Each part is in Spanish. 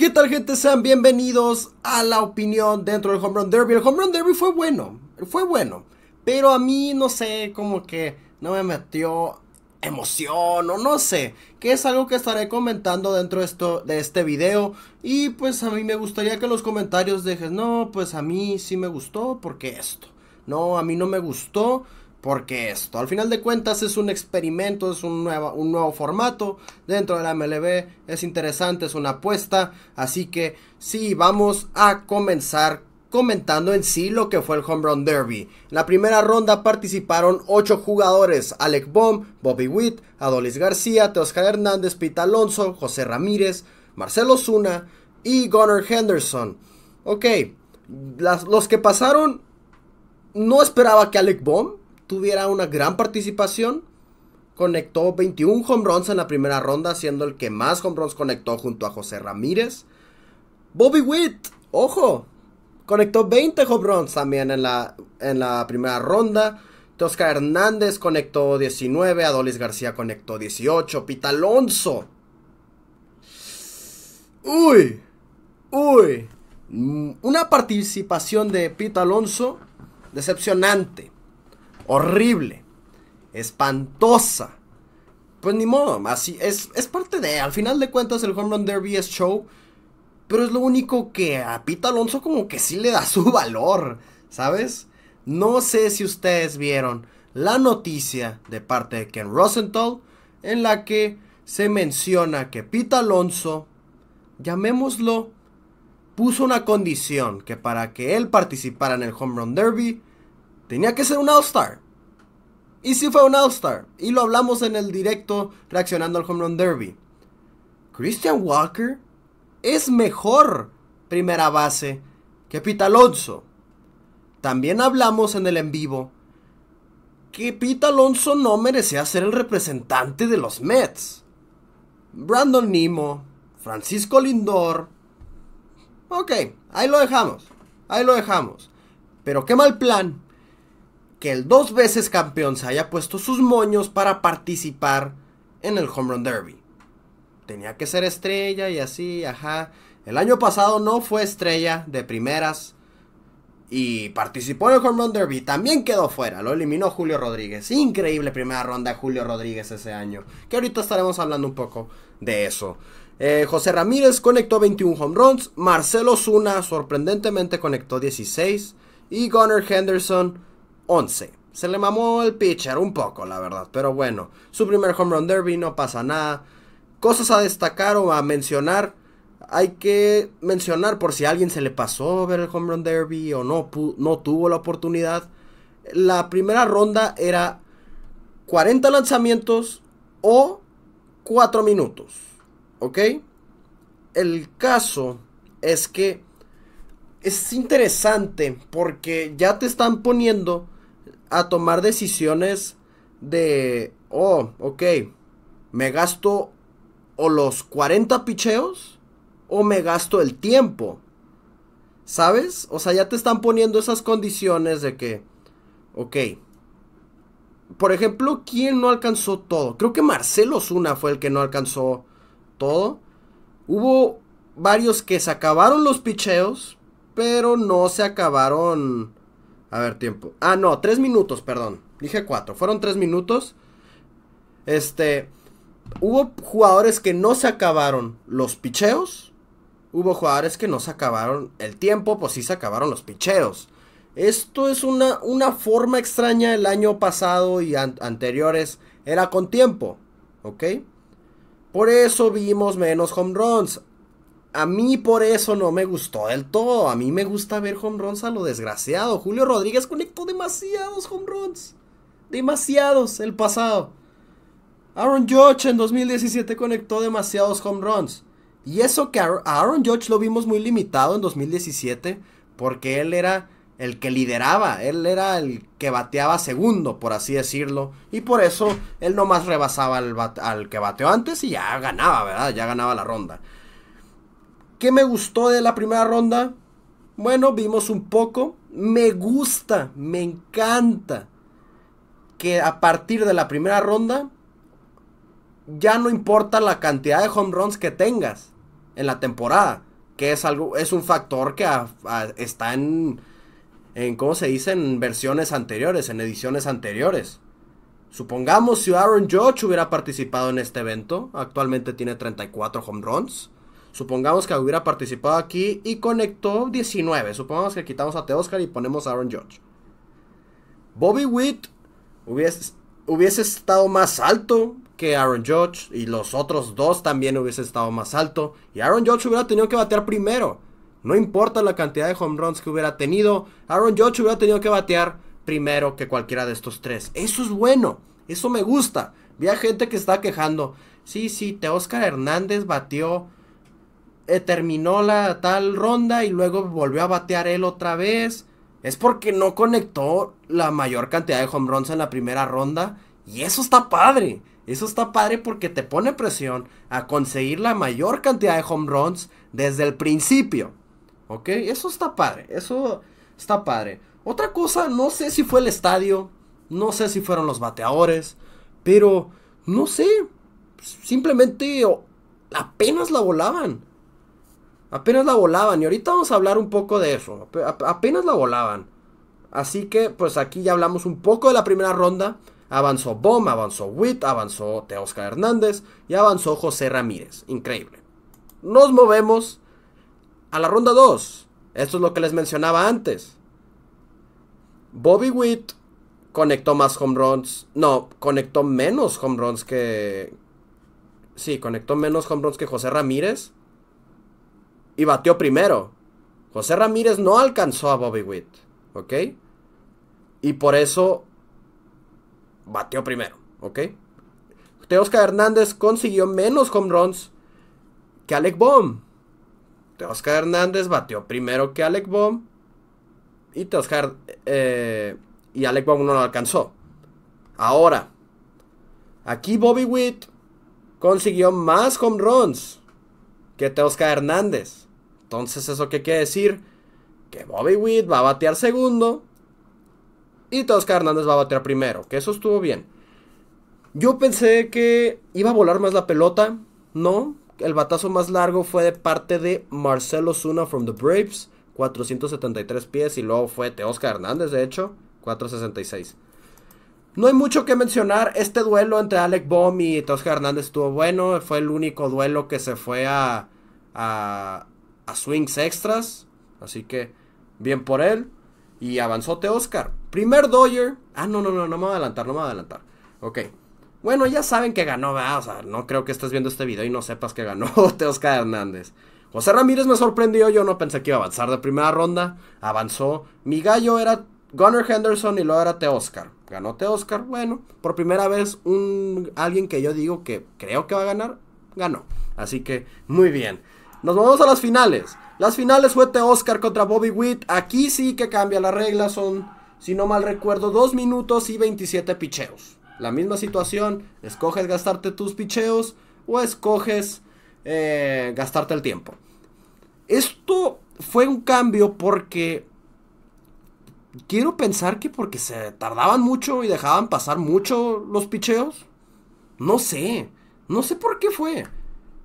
¿Qué tal gente? Sean bienvenidos a la opinión dentro del Home Run Derby. El Home Run Derby fue bueno, fue bueno, pero a mí no sé, como que no me metió emoción o no sé, que es algo que estaré comentando dentro de, esto, de este video y pues a mí me gustaría que en los comentarios dejes, no, pues a mí sí me gustó porque esto, no, a mí no me gustó porque esto, al final de cuentas, es un experimento, es un, un nuevo formato dentro de la MLB, es interesante, es una apuesta. Así que sí, vamos a comenzar comentando en sí lo que fue el Home Run Derby. En la primera ronda participaron ocho jugadores, Alec Bomb, Bobby Witt, Adolis García, Teoscar Hernández, Pita Alonso, José Ramírez, Marcelo Zuna y Gunnar Henderson. Ok, los que pasaron, no esperaba que Alec Baum tuviera una gran participación. Conectó 21 home runs en la primera ronda, siendo el que más home runs conectó junto a José Ramírez. Bobby Witt, ojo, conectó 20 home runs también en la, en la primera ronda. Tosca Hernández conectó 19, Adolis García conectó 18, Pita Alonso. Uy, uy. Mm, una participación de Pita Alonso decepcionante horrible, espantosa. Pues ni modo, es, es parte de, al final de cuentas el Home Run Derby es show, pero es lo único que a Pete Alonso como que sí le da su valor, ¿sabes? No sé si ustedes vieron la noticia de parte de Ken Rosenthal en la que se menciona que Pita Alonso, llamémoslo, puso una condición que para que él participara en el Home Run Derby tenía que ser un All-Star. Y sí fue un All-Star. Y lo hablamos en el directo reaccionando al Home Run Derby. Christian Walker es mejor primera base que Pete Alonso. También hablamos en el en vivo que Pete Alonso no merecía ser el representante de los Mets. Brandon Nemo, Francisco Lindor. Ok, ahí lo dejamos. Ahí lo dejamos. Pero qué mal plan que el dos veces campeón se haya puesto sus moños para participar en el Home Run Derby. Tenía que ser estrella y así, ajá. El año pasado no fue estrella de primeras y participó en el Home Run Derby. También quedó fuera, lo eliminó Julio Rodríguez. Increíble primera ronda Julio Rodríguez ese año. Que ahorita estaremos hablando un poco de eso. Eh, José Ramírez conectó 21 home runs. Marcelo Zuna sorprendentemente conectó 16. Y Gunnar Henderson 11. Se le mamó el pitcher un poco, la verdad. Pero bueno, su primer home run derby, no pasa nada. Cosas a destacar o a mencionar. Hay que mencionar por si a alguien se le pasó ver el home run derby o no, no tuvo la oportunidad. La primera ronda era 40 lanzamientos o 4 minutos. ¿Ok? El caso es que es interesante porque ya te están poniendo a tomar decisiones de, oh, ok, me gasto o los 40 picheos o me gasto el tiempo. ¿Sabes? O sea, ya te están poniendo esas condiciones de que, ok. Por ejemplo, ¿quién no alcanzó todo? Creo que Marcelo Zuna fue el que no alcanzó todo. Hubo varios que se acabaron los picheos, pero no se acabaron a ver, tiempo. Ah, no, tres minutos, perdón. Dije cuatro. Fueron tres minutos. Este. Hubo jugadores que no se acabaron los picheos. Hubo jugadores que no se acabaron el tiempo, pues sí se acabaron los picheos. Esto es una, una forma extraña. El año pasado y anteriores era con tiempo. ¿Ok? Por eso vimos menos home runs. A mí por eso no me gustó del todo. A mí me gusta ver home runs a lo desgraciado. Julio Rodríguez conectó demasiados home runs. Demasiados el pasado. Aaron Judge en 2017 conectó demasiados home runs. Y eso que a Aaron Judge lo vimos muy limitado en 2017 porque él era el que lideraba, él era el que bateaba segundo, por así decirlo, y por eso él nomás rebasaba al, al que bateó antes y ya ganaba, ¿verdad? Ya ganaba la ronda. ¿Qué me gustó de la primera ronda? Bueno, vimos un poco. Me gusta, me encanta que a partir de la primera ronda ya no importa la cantidad de home runs que tengas en la temporada, que es algo es un factor que está en en cómo se dice en versiones anteriores, en ediciones anteriores. Supongamos si Aaron Judge hubiera participado en este evento, actualmente tiene 34 home runs. Supongamos que hubiera participado aquí y conectó 19. Supongamos que quitamos a Te Oscar y ponemos a Aaron George. Bobby Witt hubiese, hubiese estado más alto que Aaron George. y los otros dos también hubiese estado más alto. Y Aaron George hubiera tenido que batear primero. No importa la cantidad de home runs que hubiera tenido, Aaron George hubiera tenido que batear primero que cualquiera de estos tres. Eso es bueno, eso me gusta. Vi a gente que está quejando. Sí, sí, Teóscar Hernández batió eh, terminó la tal ronda y luego volvió a batear él otra vez. Es porque no conectó la mayor cantidad de home runs en la primera ronda. Y eso está padre. Eso está padre porque te pone presión a conseguir la mayor cantidad de home runs desde el principio. ¿Ok? Eso está padre. Eso está padre. Otra cosa, no sé si fue el estadio. No sé si fueron los bateadores. Pero, no sé. Simplemente apenas la volaban. Apenas la volaban y ahorita vamos a hablar un poco de eso. Apenas la volaban. Así que pues aquí ya hablamos un poco de la primera ronda. Avanzó Bom, avanzó Witt, avanzó Teoscar Hernández y avanzó José Ramírez. Increíble. Nos movemos a la ronda 2. Esto es lo que les mencionaba antes. Bobby Witt conectó más home runs. No, conectó menos home runs que... Sí, conectó menos home runs que José Ramírez y batió primero. José Ramírez no alcanzó a Bobby Witt, ¿ok? Y por eso Batió primero, ¿ok? Teosca Hernández consiguió menos home runs que Alec Bohm. Teosca Hernández batió primero que Alec bomb Y Teoscar eh, y Alec Bomb no lo alcanzó. Ahora, aquí Bobby Witt consiguió más home runs que Teosca Hernández. Entonces, ¿eso qué quiere decir? Que Bobby Witt va a batear segundo y Tosca Hernández va a batear primero, que eso estuvo bien. Yo pensé que iba a volar más la pelota, no. El batazo más largo fue de parte de Marcelo Zuna from the Braves, 473 pies, y luego fue Teosca Hernández, de hecho, 466. No hay mucho que mencionar. Este duelo entre Alec Bomb y Teosca Hernández estuvo bueno. Fue el único duelo que se fue a, a, swings extras. Así que bien por él. Y avanzó t Oscar. Primer Doyer Ah, no, no, no, no me voy a adelantar, no me voy a adelantar. Ok. Bueno, ya saben que ganó, no creo que estés viendo este video y no sepas que ganó Oscar Hernández. José Ramírez me sorprendió, yo no pensé que iba a avanzar de primera ronda. Avanzó. Mi gallo era Gunnar Henderson y luego era T. Oscar. Ganó T. Oscar. Bueno, por primera vez un, alguien que yo digo que creo que va a ganar, ganó. Así que muy bien. Nos vamos a las finales. Las finales fue de Oscar contra Bobby Witt. Aquí sí que cambia la regla. Son, si no mal recuerdo, 2 minutos y 27 picheos. La misma situación. Escoges gastarte tus picheos o escoges eh, gastarte el tiempo. Esto fue un cambio porque quiero pensar que porque se tardaban mucho y dejaban pasar mucho los picheos. No sé, no sé por qué fue.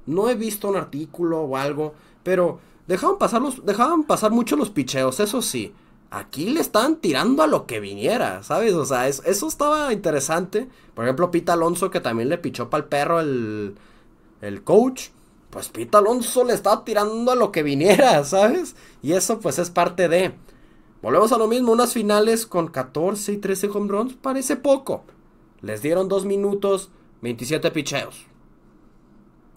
No he visto un artículo o algo, pero dejaban pasar, dejaban pasar mucho los picheos, eso sí. Aquí le estaban tirando a lo que viniera, ¿sabes? O sea, eso estaba interesante. Por ejemplo, Pita Alonso, que también le pichó para el perro el, el coach. Pues Pita Alonso le estaba tirando a lo que viniera, ¿sabes? Y eso pues es parte de... Volvemos a lo mismo, unas finales con 14 y 13 home runs parece poco. Les dieron 2 minutos, 27 picheos.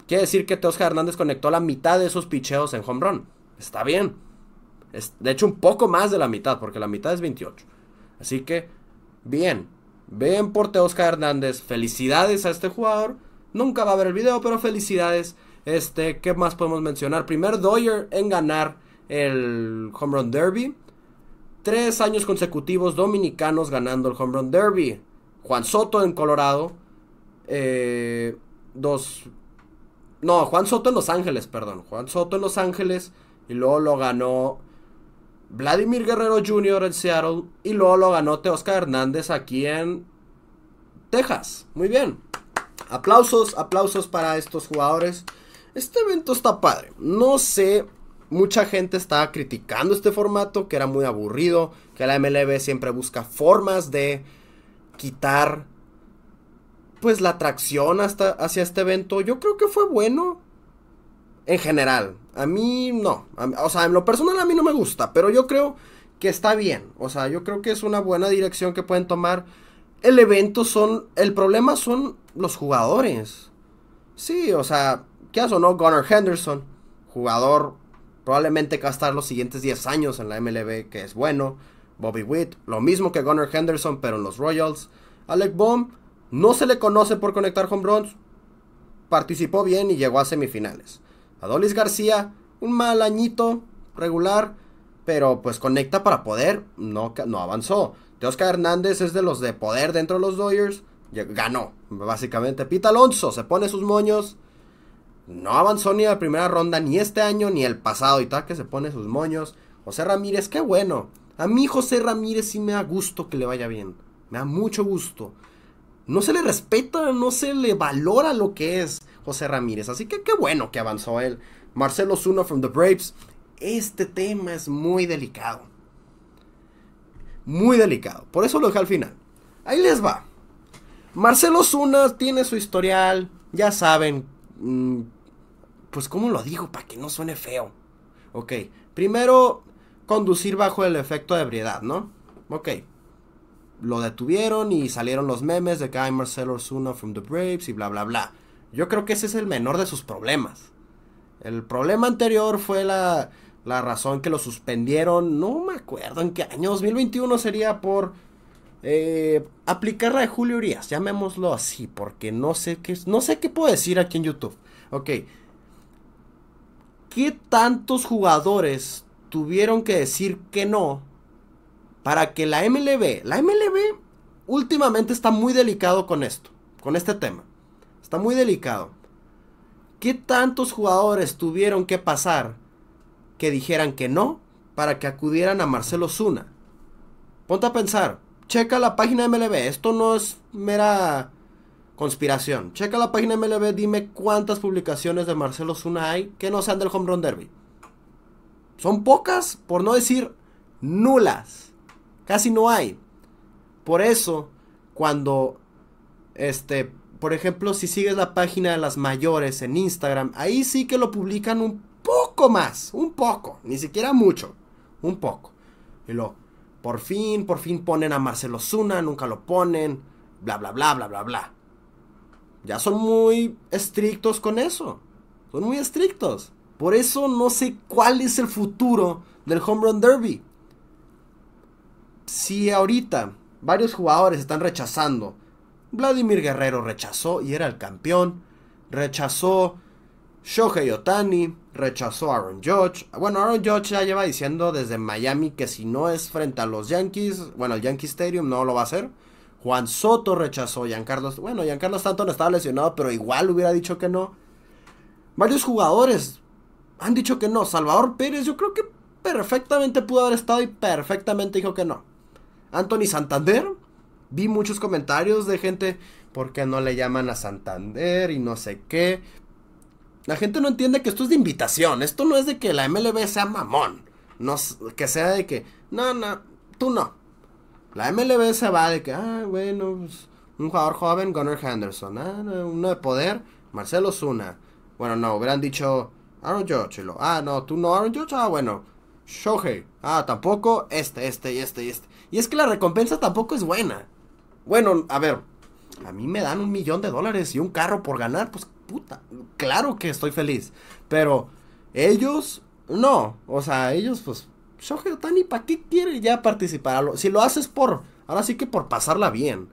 Quiere decir que Teosca Hernández conectó la mitad de esos picheos en home run. Está bien. de hecho, un poco más de la mitad, porque la mitad es 28. Así que, bien. Bien por Teosca Hernández. Felicidades a este jugador. Nunca va a ver el video, pero felicidades. Este, ¿qué más podemos mencionar? Primer Doyer en ganar el Home Run Derby. Tres años consecutivos dominicanos ganando el Home Run Derby. Juan Soto en Colorado. Eh, dos, no, Juan Soto en Los Ángeles, perdón. Juan Soto en Los Ángeles. Y luego lo ganó Vladimir Guerrero Jr. en Seattle. Y luego lo ganó Teoscar Hernández aquí en Texas. Muy bien. Aplausos, aplausos para estos jugadores. Este evento está padre. No sé, mucha gente estaba criticando este formato, que era muy aburrido, que la MLB siempre busca formas de quitar pues la atracción hasta hacia este evento, yo creo que fue bueno en general. A mí no, o sea, en lo personal a mí no me gusta, pero yo creo que está bien. O sea, yo creo que es una buena dirección que pueden tomar. El evento son, el problema son los jugadores. Sí, o sea, ¿qué o no? Gunnar Henderson, jugador probablemente que va a estar los siguientes 10 años en la MLB, que es bueno. Bobby Witt, lo mismo que Gunnar Henderson, pero en los Royals. Alec Baum, no se le conoce por conectar con runs. Participó bien y llegó a semifinales. Adolis García, un mal añito, regular, pero pues conecta para poder, no, no avanzó. Teosca Hernández es de los de poder dentro de los Doyers. ganó, básicamente. Pita Alonso se pone sus moños, no avanzó ni en la primera ronda, ni este año, ni el pasado, y tal que se pone sus moños. José Ramírez, qué bueno. A mí José Ramírez sí me da gusto que le vaya bien, me da mucho gusto no se le respeta, no se le valora lo que es José Ramírez. Así que qué bueno que avanzó él. Marcelo Zuna from the Braves. Este tema es muy delicado. Muy delicado. Por eso lo dejé al final. Ahí les va. Marcelo Zuna tiene su historial. Ya saben. Mm, pues cómo lo digo para que no suene feo. Ok. Primero, conducir bajo el efecto de ebriedad, ¿no? Ok lo detuvieron y salieron los memes de que hay Marcelo from the Braves y bla, bla, bla. Yo creo que ese es el menor de sus problemas. El problema anterior fue la, la razón que lo suspendieron, no me acuerdo en qué año, 2021 sería por eh, aplicar la de Julio Urias, llamémoslo así, porque no sé qué, no sé qué puedo decir aquí en YouTube. Ok. ¿Qué tantos jugadores tuvieron que decir que no para que la MLB, la MLB últimamente está muy delicado con esto, con este tema. Está muy delicado. ¿Qué tantos jugadores tuvieron que pasar que dijeran que no para que acudieran a Marcelo Zuna? Ponte a pensar, checa la página MLB, esto no es mera conspiración. Checa la página MLB, dime cuántas publicaciones de Marcelo Zuna hay que no sean del Home Run Derby. Son pocas, por no decir nulas. Casi no hay. Por eso, cuando, este, por ejemplo, si sigues la página de las mayores en Instagram, ahí sí que lo publican un poco más, un poco, ni siquiera mucho, un poco. Y lo, por fin, por fin ponen a Marcelo Zuna, nunca lo ponen, bla, bla, bla, bla, bla, bla. Ya son muy estrictos con eso. Son muy estrictos. Por eso no sé cuál es el futuro del Home Run Derby. Si ahorita varios jugadores están rechazando, Vladimir Guerrero rechazó y era el campeón, rechazó Shohei Otani, rechazó Aaron Judge. Bueno, Aaron Judge ya lleva diciendo desde Miami que si no es frente a los Yankees, bueno, el Yankee Stadium no lo va a hacer. Juan Soto rechazó, Giancarlo, bueno, Giancarlo Stanton estaba lesionado, pero igual hubiera dicho que no. Varios jugadores han dicho que no. Salvador Pérez, yo creo que perfectamente pudo haber estado y perfectamente dijo que no. Anthony Santander. Vi muchos comentarios de gente, ¿por qué no le llaman a Santander y no sé qué? La gente no entiende que esto es de invitación, esto no es de que la MLB sea mamón, no, que sea de que, no, no, tú no. La MLB se va de que, ah, bueno, pues, un jugador joven, Gunnar Henderson, ah, uno de poder, Marcelo Zuna. Bueno, no, hubieran dicho Aaron George. Ah, no, tú no, Aaron George. Ah, bueno, Shohei. Ah, tampoco. Este, este y este y este. Y es que la recompensa tampoco es buena. Bueno, a ver, a mí me dan un millón de dólares y un carro por ganar, pues puta, claro que estoy feliz. Pero ellos, no, o sea, ellos pues, Shohei y ¿para qué quiere ya participar? Si lo haces por, ahora sí que por pasarla bien.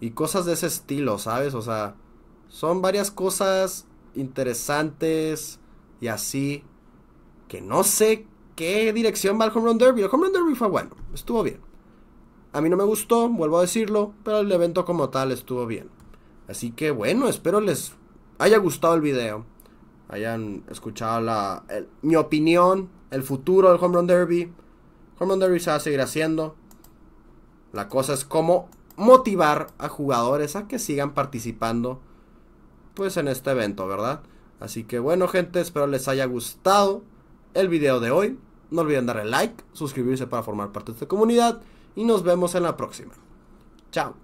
Y cosas de ese estilo, ¿sabes? O sea, son varias cosas interesantes y así que no sé qué dirección va el Home Derby. El Home Derby fue bueno, estuvo bien. A mí no me gustó, vuelvo a decirlo, pero el evento como tal estuvo bien. Así que bueno, espero les haya gustado el video, hayan escuchado mi opinión, el futuro del Home Run Derby. Home Run Derby se va a seguir haciendo. La cosa es cómo motivar a jugadores a que sigan participando pues en este evento, ¿verdad? Así que bueno, gente, espero les haya gustado el video de hoy. No olviden darle like, suscribirse para formar parte de esta comunidad y nos vemos en la próxima. Chao.